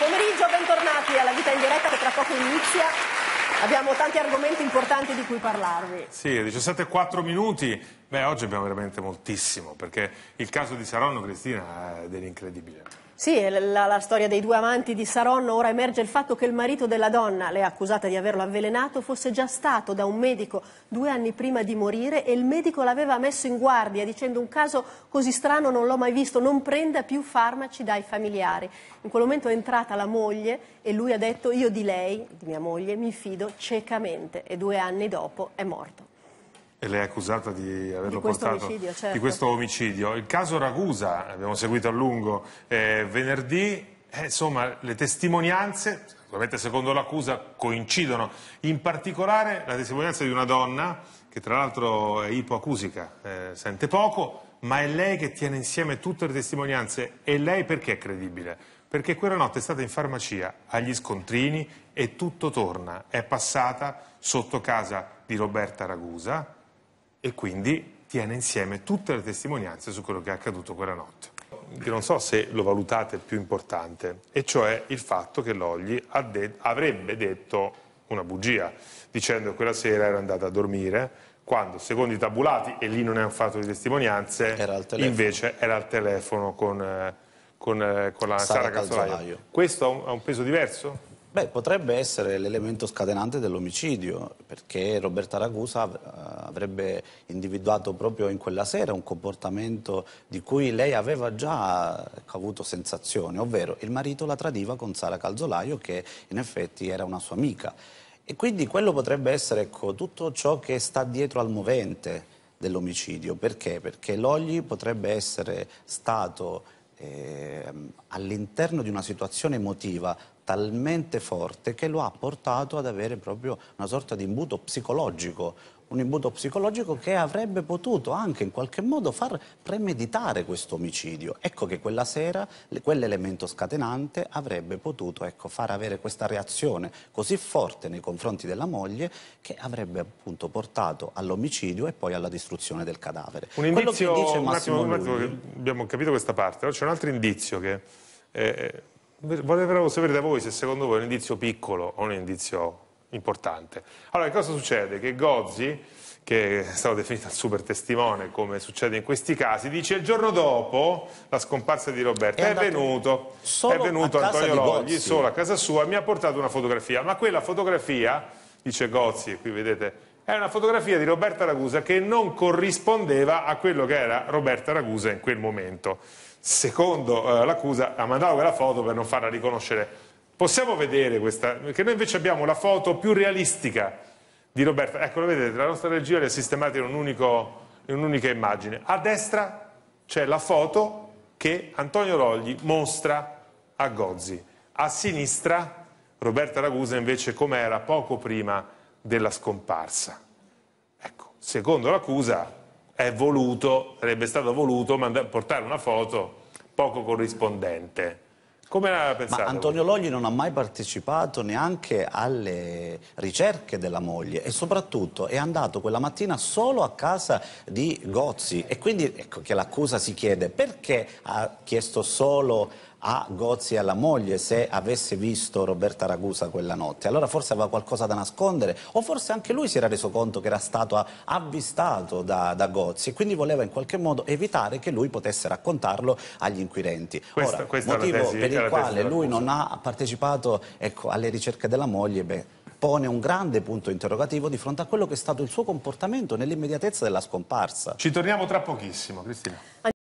pomeriggio, bentornati alla Vita in Diretta che tra poco inizia. Abbiamo tanti argomenti importanti di cui parlarvi. Sì, 17,4 minuti. Beh, oggi abbiamo veramente moltissimo, perché il caso di Saronno, Cristina, è dell'incredibile. Sì, la, la, storia dei due amanti di Saronno, ora emerge il fatto che il marito della donna, le accusata di averlo avvelenato, fosse già stato da un medico due anni prima di morire e il medico l'aveva messo in guardia dicendo un caso così strano non l'ho mai visto, non prenda più farmaci dai familiari. In quel momento è entrata la moglie e lui ha detto io di lei, di mia moglie, mi fido ciecamente e due anni dopo è morto e lei è accusata di averlo di portato certo. di questo omicidio. Il caso Ragusa, abbiamo seguito a lungo eh, venerdì, eh, insomma le testimonianze, sicuramente secondo l'accusa, coincidono, in particolare la testimonianza di una donna che tra l'altro è ipoacusica, eh, sente poco, ma è lei che tiene insieme tutte le testimonianze e lei perché è credibile? Perché quella notte è stata in farmacia agli scontrini e tutto torna, è passata sotto casa di Roberta Ragusa, e quindi tiene insieme tutte le testimonianze su quello che è accaduto quella notte. non so se lo valutate più importante, e cioè il fatto che Logli de avrebbe detto una bugia, dicendo che quella sera era andata a dormire, quando secondo i tabulati, e lì non è un fatto di testimonianze, era invece era al telefono con, con, con la Sara, Sara Calzolaio. Questo ha un, ha un peso diverso? Beh, potrebbe essere l'elemento scatenante dell'omicidio, perché Roberta Ragusa avrebbe individuato proprio in quella sera un comportamento di cui lei aveva già ecco, avuto sensazione, ovvero il marito la tradiva con Sara Calzolaio che in effetti era una sua amica. E quindi quello potrebbe essere ecco, tutto ciò che sta dietro al movente dell'omicidio. Perché? Perché l'Ogli potrebbe essere stato eh, all'interno di una situazione emotiva talmente forte che lo ha portato ad avere proprio una sorta di imbuto psicologico un imbuto psicologico che avrebbe potuto anche in qualche modo far premeditare questo omicidio. Ecco che quella sera quell'elemento scatenante avrebbe potuto ecco, far avere questa reazione così forte nei confronti della moglie che avrebbe appunto portato all'omicidio e poi alla distruzione del cadavere. Un indizio, che dice un attimo, un attimo, abbiamo capito questa parte, c'è un altro indizio che... Eh, Volevo sapere da voi se secondo voi è un indizio piccolo o un indizio importante. Allora, che cosa succede? Che Gozzi, che è stato definito il super testimone, come succede in questi casi, dice il giorno dopo la scomparsa di Roberta è, è venuto, è venuto Antonio Logli solo a casa sua e mi ha portato una fotografia, ma quella fotografia, dice Gozzi, e qui vedete è una fotografia di Roberta Ragusa che non corrispondeva a quello che era Roberta Ragusa in quel momento. Secondo eh, l'accusa ha mandato quella foto per non farla riconoscere. Possiamo vedere questa, perché noi invece abbiamo la foto più realistica di Roberta. Ecco, vedete, la nostra regia le ha sistemate in un'unica immagine. A destra c'è la foto che Antonio Rogli mostra a Gozzi. A sinistra Roberta Ragusa invece com'era poco prima della scomparsa. Ecco, secondo l'accusa è voluto, sarebbe stato voluto portare una foto poco corrispondente. Come l'aveva pensato? Ma Antonio Logli non ha mai partecipato neanche alle ricerche della moglie e soprattutto è andato quella mattina solo a casa di Gozzi e quindi ecco che l'accusa si chiede perché ha chiesto solo a Gozzi e alla moglie se avesse visto Roberta Ragusa quella notte. Allora forse aveva qualcosa da nascondere o forse anche lui si era reso conto che era stato avvistato da, da Gozzi e quindi voleva in qualche modo evitare che lui potesse raccontarlo agli inquirenti. Questo, Ora, questo motivo tesi, per il quale lui non ha partecipato ecco, alle ricerche della moglie, beh, pone un grande punto interrogativo di fronte a quello che è stato il suo comportamento nell'immediatezza della scomparsa. Ci torniamo tra pochissimo, Cristina.